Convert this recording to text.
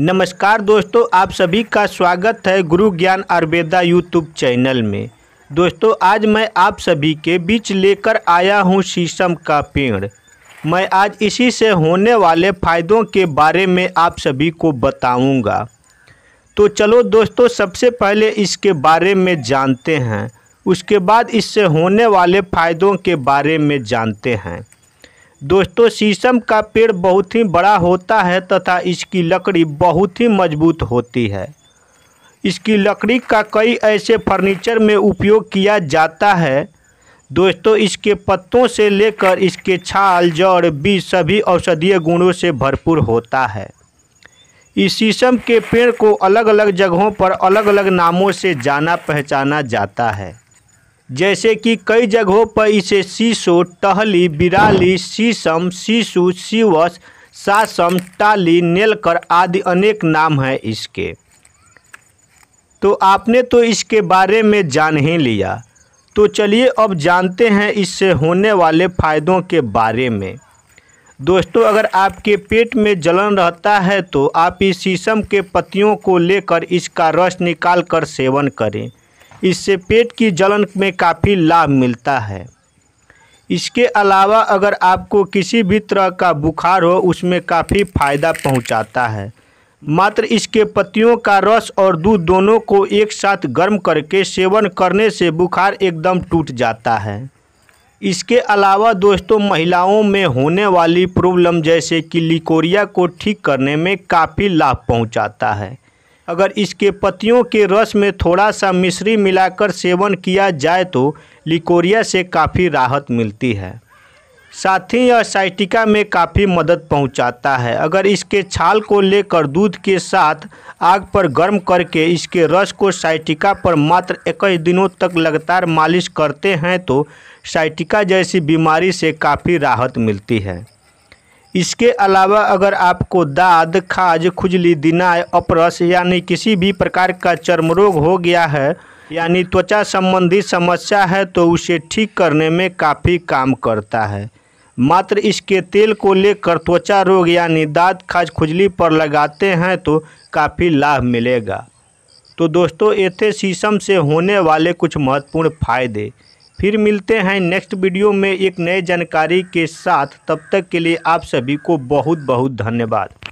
नमस्कार दोस्तों आप सभी का स्वागत है गुरु ज्ञान आयुर्वेदा यूट्यूब चैनल में दोस्तों आज मैं आप सभी के बीच लेकर आया हूँ शीशम का पेड़ मैं आज इसी से होने वाले फ़ायदों के बारे में आप सभी को बताऊंगा तो चलो दोस्तों सबसे पहले इसके बारे में जानते हैं उसके बाद इससे होने वाले फ़ायदों के बारे में जानते हैं दोस्तों शीशम का पेड़ बहुत ही बड़ा होता है तथा इसकी लकड़ी बहुत ही मजबूत होती है इसकी लकड़ी का कई ऐसे फर्नीचर में उपयोग किया जाता है दोस्तों इसके पत्तों से लेकर इसके छाल जड़ बीज सभी औषधीय गुणों से भरपूर होता है इस शीशम के पेड़ को अलग अलग जगहों पर अलग अलग नामों से जाना पहचाना जाता है जैसे कि कई जगहों पर इसे शीशो टहली बिराली शीशम शीशु सीवस सासम टाली नेलकर आदि अनेक नाम हैं इसके तो आपने तो इसके बारे में जान ही लिया तो चलिए अब जानते हैं इससे होने वाले फ़ायदों के बारे में दोस्तों अगर आपके पेट में जलन रहता है तो आप इस शीशम के पत्तियों को लेकर इसका रस निकाल कर सेवन करें इससे पेट की जलन में काफ़ी लाभ मिलता है इसके अलावा अगर आपको किसी भी तरह का बुखार हो उसमें काफ़ी फायदा पहुंचाता है मात्र इसके पत्तियों का रस और दूध दोनों को एक साथ गर्म करके सेवन करने से बुखार एकदम टूट जाता है इसके अलावा दोस्तों महिलाओं में होने वाली प्रॉब्लम जैसे कि लिकोरिया को ठीक करने में काफ़ी लाभ पहुंचाता है अगर इसके पत्तियों के रस में थोड़ा सा मिश्री मिलाकर सेवन किया जाए तो लिकोरिया से काफ़ी राहत मिलती है साथ ही यह साइटिका में काफ़ी मदद पहुंचाता है अगर इसके छाल को लेकर दूध के साथ आग पर गर्म करके इसके रस को साइटिका पर मात्र इक्कीस दिनों तक लगातार मालिश करते हैं तो साइटिका जैसी बीमारी से काफ़ी राहत मिलती है इसके अलावा अगर आपको दाद खाज खुजली दिनाय अपरस यानी किसी भी प्रकार का चर्म रोग हो गया है यानी त्वचा संबंधी समस्या है तो उसे ठीक करने में काफ़ी काम करता है मात्र इसके तेल को लेकर त्वचा रोग यानी दाद खाज खुजली पर लगाते हैं तो काफ़ी लाभ मिलेगा तो दोस्तों ये थे शीशम से होने वाले कुछ महत्वपूर्ण फायदे फिर मिलते हैं नेक्स्ट वीडियो में एक नए जानकारी के साथ तब तक के लिए आप सभी को बहुत बहुत धन्यवाद